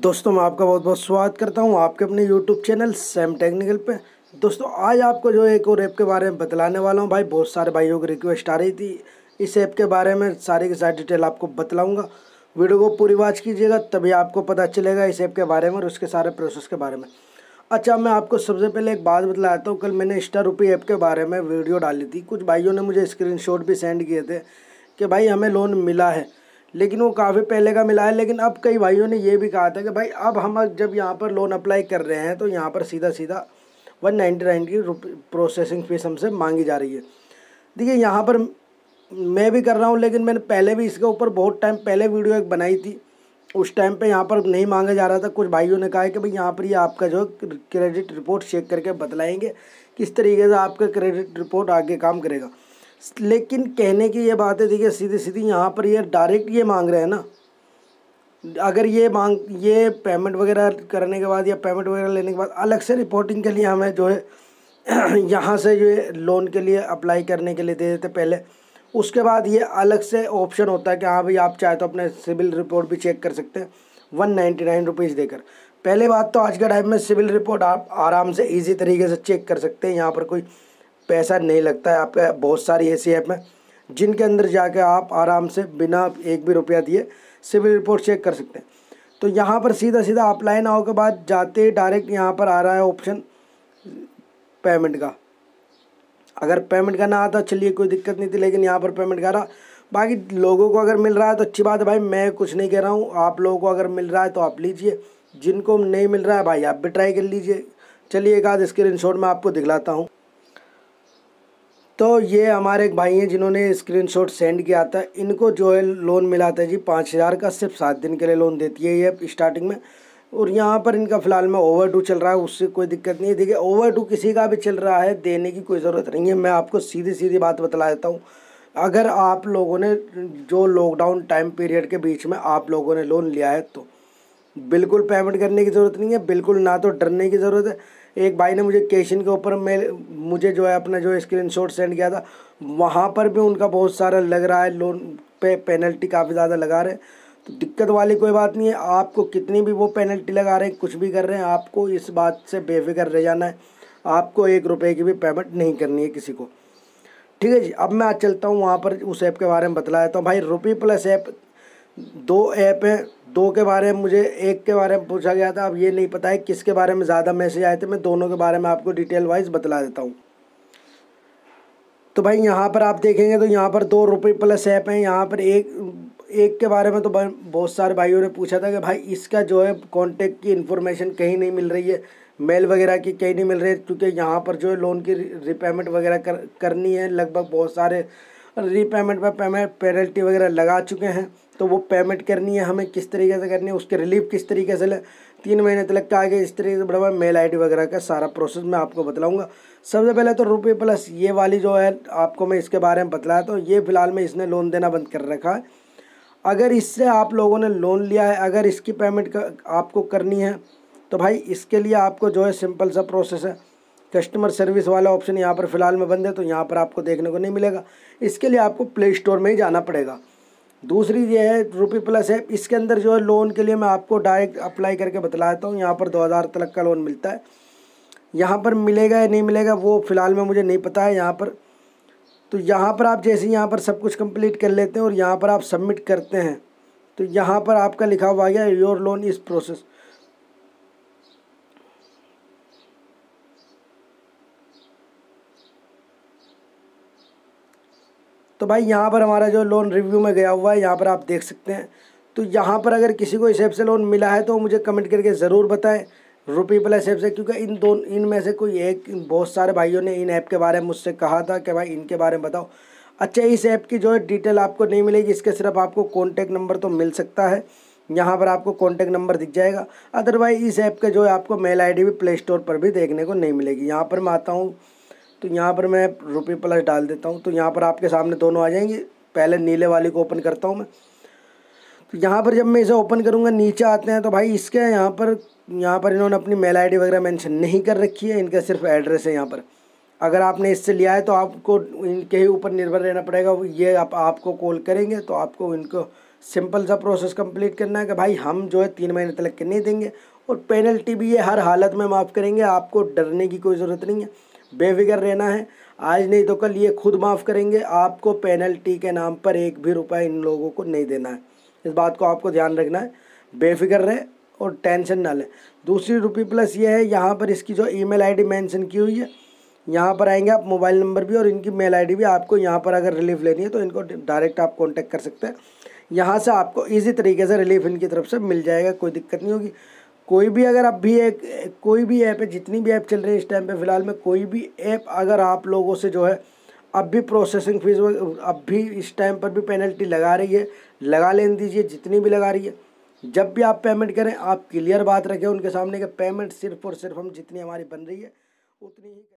दोस्तों मैं आपका बहुत बहुत स्वागत करता हूँ आपके अपने यूट्यूब चैनल सेम टेक्निकल पे दोस्तों आज आपको जो एक और ऐप के बारे में बतलाने वाला हूँ भाई बहुत सारे भाइयों की रिक्वेस्ट आ रही थी इस ऐप के बारे में सारी की सारी डिटेल आपको बतलाऊँगा वीडियो को पूरी वॉच कीजिएगा तभी आपको पता चलेगा इस ऐप के बारे में और उसके सारे प्रोसेस के बारे में अच्छा मैं आपको सबसे पहले एक बात बतलाता हूँ कल मैंने इंस्टा रूपी ऐप के बारे में वीडियो डाली थी कुछ भाइयों ने मुझे स्क्रीन भी सेंड किए थे कि भाई हमें लोन मिला है लेकिन वो काफ़ी पहले का मिला है लेकिन अब कई भाइयों ने ये भी कहा था कि भाई अब हम जब यहाँ पर लोन अप्लाई कर रहे हैं तो यहाँ पर सीधा सीधा वन नाइन्टी नाइन की प्रोसेसिंग फ़ीस हमसे मांगी जा रही है देखिए यहाँ पर मैं भी कर रहा हूँ लेकिन मैंने पहले भी इसके ऊपर बहुत टाइम पहले वीडियो एक बनाई थी उस टाइम पे यहाँ पर नहीं मांगा जा रहा था कुछ भाइयों ने कहा है कि भाई यहाँ पर ये आपका जो क्रेडिट रिपोर्ट चेक करके बतलाएंगे किस तरीके से आपका क्रेडिट रिपोर्ट आगे काम करेगा लेकिन कहने की ये बात है देखिए सीधे सीधी यहाँ पर ये डायरेक्ट ये मांग रहे हैं ना अगर ये मांग ये पेमेंट वगैरह करने के बाद या पेमेंट वगैरह लेने के बाद अलग से रिपोर्टिंग के लिए हमें जो है यहाँ से जो है लोन के लिए अप्लाई करने के लिए दे देते पहले उसके बाद ये अलग से ऑप्शन होता है कि हाँ भाई आप चाहे तो अपने सिविल रिपोर्ट भी चेक कर सकते हैं वन नाइन्टी नाइन रुपीज़ देकर पहले बात तो आज के टाइम में सिविल रिपोर्ट आप आराम से ईजी तरीके से चेक कर सकते हैं यहाँ पर कोई पैसा नहीं लगता है आपका बहुत सारी ऐसी ऐप हैं जिनके अंदर जाके आप आराम से बिना एक भी रुपया दिए सिविल रिपोर्ट चेक कर सकते हैं तो यहाँ पर सीधा सीधा अपलाइन आओ के बाद जाते ही डायरेक्ट यहाँ पर आ रहा है ऑप्शन पेमेंट का अगर पेमेंट का ना आता तो चलिए कोई दिक्कत नहीं थी लेकिन यहाँ पर पेमेंट का रहा बाकी लोगों को अगर मिल रहा है तो अच्छी बात है भाई मैं कुछ नहीं कह रहा हूँ आप लोगों को अगर मिल रहा है तो आप लीजिए जिनको नहीं मिल रहा है भाई आप भी ट्राई कर लीजिए चलिए एक आध स्क्रीन में आपको दिखलाता हूँ तो ये हमारे एक भाई हैं जिन्होंने स्क्रीनशॉट सेंड किया था इनको जो है लोन मिला था जी पाँच हज़ार का सिर्फ सात दिन के लिए लोन देती है ये स्टार्टिंग में और यहाँ पर इनका फ़िलहाल में ओवर डू चल रहा है उससे कोई दिक्कत नहीं है देखिए ओवर डू किसी का भी चल रहा है देने की कोई ज़रूरत नहीं है मैं आपको सीधी सीधी बात बतला देता हूँ अगर आप लोगों ने जो लॉकडाउन टाइम पीरियड के बीच में आप लोगों ने लोन लिया है तो बिल्कुल पेमेंट करने की ज़रूरत नहीं है बिल्कुल ना तो डरने की ज़रूरत है एक भाई ने मुझे केशिन के ऊपर मेल मुझे जो है अपना जो स्क्रीन शॉट सेंड किया था वहाँ पर भी उनका बहुत सारा लग रहा है लोन पे पेनल्टी काफ़ी ज़्यादा लगा रहे हैं तो दिक्कत वाली कोई बात नहीं है आपको कितनी भी वो पेनल्टी लगा रहे हैं कुछ भी कर रहे हैं आपको इस बात से बेफिक्र रह जाना है आपको एक रुपये की भी पेमेंट नहीं करनी है किसी को ठीक है जी अब मैं आज चलता हूँ वहाँ पर उस ऐप के बारे में बतला देता हूँ भाई रुपी प्लस ऐप दो ऐप हैं दो के बारे में मुझे एक के बारे में पूछा गया था अब ये नहीं पता है किसके बारे में ज़्यादा मैसेज आए थे मैं दोनों के बारे में आपको डिटेल वाइज बतला देता हूँ तो भाई यहाँ पर आप देखेंगे तो यहाँ पर दो रुपये प्लस ऐप हैं यहाँ पर एक एक के बारे में तो बहुत सारे भाइयों ने पूछा था कि भाई इसका जो है कॉन्टेक्ट की इन्फॉर्मेशन कहीं नहीं मिल रही है मेल वगैरह की कहीं नहीं मिल रही है क्योंकि यहाँ पर जो है लोन की रिपेमेंट वगैरह कर करनी है लगभग बहुत सारे रिपेमेंट पर पेमेंट पेनल्टी वगैरह लगा चुके हैं तो वो पेमेंट करनी है हमें किस तरीके से करनी है उसके रिलीफ किस तरीके से ले तीन महीने तक का आगे इस तरीके से बड़ा मेल आईडी वगैरह का सारा प्रोसेस मैं आपको बताऊंगा सबसे पहले तो रुपये प्लस ये वाली जो है आपको मैं इसके बारे में बतलाया तो ये फ़िलहाल में इसने लोन देना बंद कर रखा है अगर इससे आप लोगों ने लोन लिया है अगर इसकी पेमेंट आपको करनी है तो भाई इसके लिए आपको जो है सिंपल सा प्रोसेस है कस्टमर सर्विस वाला ऑप्शन यहाँ पर फ़िलहाल में बंद है तो यहाँ पर आपको देखने को नहीं मिलेगा इसके लिए आपको प्ले स्टोर में ही जाना पड़ेगा दूसरी ये है रुपी प्लस है इसके अंदर जो है लोन के लिए मैं आपको डायरेक्ट अप्लाई करके बतलाता हूँ यहाँ पर दो हज़ार तक का लोन मिलता है यहाँ पर मिलेगा या नहीं मिलेगा वो फ़िलहाल में मुझे नहीं पता है यहाँ पर तो यहाँ पर आप जैसे यहाँ पर सब कुछ कंप्लीट कर लेते हैं और यहाँ पर आप सबमिट करते हैं तो यहाँ पर आपका लिखा हुआ आ गया योर लोन इस प्रोसेस तो भाई यहाँ पर हमारा जो लोन रिव्यू में गया हुआ है यहाँ पर आप देख सकते हैं तो यहाँ पर अगर किसी को इस ऐप से लोन मिला है तो मुझे कमेंट करके ज़रूर बताएं रुपी प्लस ऐप से क्योंकि इन इन इनमें से कोई एक बहुत सारे भाइयों ने इन ऐप के बारे में मुझसे कहा था कि भाई इनके बारे में बताओ अच्छा इस ऐप की जो है डिटेल आपको नहीं मिलेगी इसके सिर्फ आपको कॉन्टैक्ट नंबर तो मिल सकता है यहाँ पर आपको कॉन्टैक्ट नंबर दिख जाएगा अदरवाइज इस ऐप के जो है आपको मेल आई भी प्ले स्टोर पर भी देखने को नहीं मिलेगी यहाँ पर मैं आता हूँ तो यहाँ पर मैं रुपये प्लस डाल देता हूँ तो यहाँ पर आपके सामने दोनों आ जाएंगे पहले नीले वाले को ओपन करता हूँ मैं तो यहाँ पर जब मैं इसे ओपन करूँगा नीचे आते हैं तो भाई इसके यहाँ पर यहाँ पर इन्होंने अपनी मेल आई वगैरह मैंशन नहीं कर रखी है इनका सिर्फ एड्रेस है यहाँ पर अगर आपने इससे लिया है तो आपको इनके ही ऊपर निर्भर रहना पड़ेगा ये आप आपको कॉल करेंगे तो आपको इनको सिंपल सा प्रोसेस कंप्लीट करना है कि भाई हम जो है तीन महीने तक के नहीं देंगे और पेनल्टी भी ये हर हालत में माफ़ करेंगे आपको डरने की कोई ज़रूरत नहीं है बेफिक्र रहना है आज नहीं तो कल ये खुद माफ़ करेंगे आपको पेनल्टी के नाम पर एक भी रुपया इन लोगों को नहीं देना है इस बात को आपको ध्यान रखना है बेफिक्र रहे और टेंशन ना लें दूसरी रुपी प्लस ये है यहाँ पर इसकी जो ई मेल आई की हुई है यहाँ पर आएंगे आप मोबाइल नंबर भी और इनकी मेल आईडी भी आपको यहाँ पर अगर रिलीफ लेनी है तो इनको डायरेक्ट आप कॉन्टैक्ट कर सकते हैं यहाँ से आपको इजी तरीके से रिलीफ इनकी तरफ से मिल जाएगा कोई दिक्कत नहीं होगी कोई भी अगर अब भी एक कोई भी ऐप है जितनी भी ऐप चल रही है इस टाइम पे फ़िलहाल में कोई भी ऐप अगर आप लोगों से जो है अब भी प्रोसेसिंग फीस अब भी इस टाइम पर भी पेनल्टी लगा रही है लगा लेने दीजिए जितनी भी लगा रही है जब भी आप पेमेंट करें आप क्लियर बात रखें उनके सामने कि पेमेंट सिर्फ और सिर्फ हम जितनी हमारी बन रही है उतनी ही